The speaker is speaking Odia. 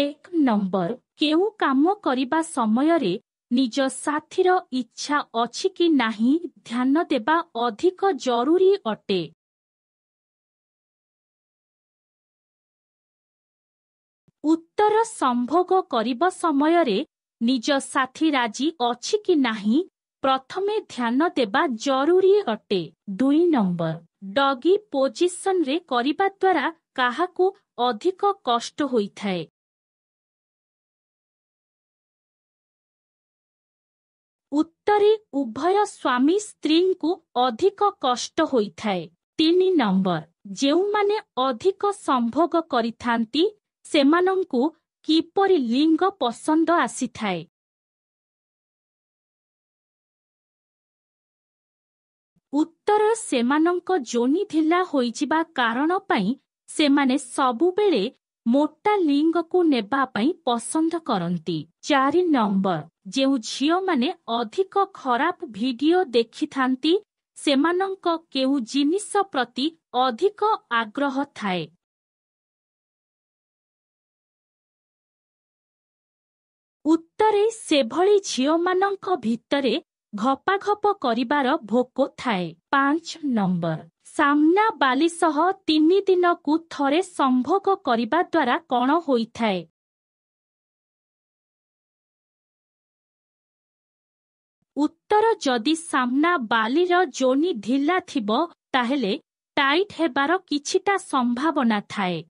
ଏକ ନମ୍ବର କେଉଁ କାମ କରିବା ସମୟରେ ନିଜ ସାଥିର ଇଚ୍ଛା ଅଛି କି ନାହିଁ ଧ୍ୟାନ ଦେବା ଅଧିକ ଜରୁରୀ ଅଟେ ଉତ୍ତର ସମ୍ଭୋଗ କରିବା ସମୟରେ ନିଜ ସାଥି ରାଜି ଅଛି କି ନାହିଁ ପ୍ରଥମେ ଧ୍ୟାନ ଦେବା ଜରୁରୀ ଅଟେ ଦୁଇ ନମ୍ବର ଡଗି ପୋଜିସନ୍ରେ କରିବା ଦ୍ୱାରା କାହାକୁ ଅଧିକ କଷ୍ଟ ହୋଇଥାଏ ଉତ୍ତରେ ଉଭୟ ସ୍ୱାମୀ ସ୍ତ୍ରୀଙ୍କୁ ଅଧିକ କଷ୍ଟ ହୋଇଥାଏ ତିନି ନମ୍ବର ଯେଉଁମାନେ ଅଧିକ ସମ୍ଭୋଗ କରିଥାନ୍ତି ସେମାନଙ୍କୁ କିପରି ଲିଙ୍ଗ ପସନ୍ଦ ଆସିଥାଏ ଉତ୍ତର ସେମାନଙ୍କ ଜୋନିଧିଲା ହୋଇଯିବା କାରଣ ପାଇଁ ସେମାନେ ସବୁବେଳେ ମୋଟା ଲିଙ୍ଗକୁ ନେବା ପାଇଁ ପସନ୍ଦ କରନ୍ତି ଚାରି ନମ୍ବର ଯେଉଁ ଝିଅମାନେ ଅଧିକ ଖରାପ ଭିଡିଓ ଦେଖିଥାନ୍ତି ସେମାନଙ୍କ କେଉଁ ଜିନିଷ ପ୍ରତି ଅଧିକ ଆଗ୍ରହ ଥାଏ ଉତ୍ତରେ ସେଭଳି ଝିଅମାନଙ୍କ ଭିତରେ ଘପାଘପ କରିବାର ଭୋକ ଥାଏ ପାଞ୍ଚ ନମ୍ବର ସାମ୍ନା ବାଲି ସହ ତିନି ଦିନକୁ ଥରେ ସମ୍ଭୋଗ କରିବା ଦ୍ୱାରା କ'ଣ ହୋଇଥାଏ ଉତ୍ତର ଯଦି ସାମ୍ନା ବାଲିର ଜୋନି ଢିଲା ଥିବ ତାହେଲେ ଟାଇଟ୍ ହେବାର କିଛିଟା ସମ୍ଭାବନା ଥାଏ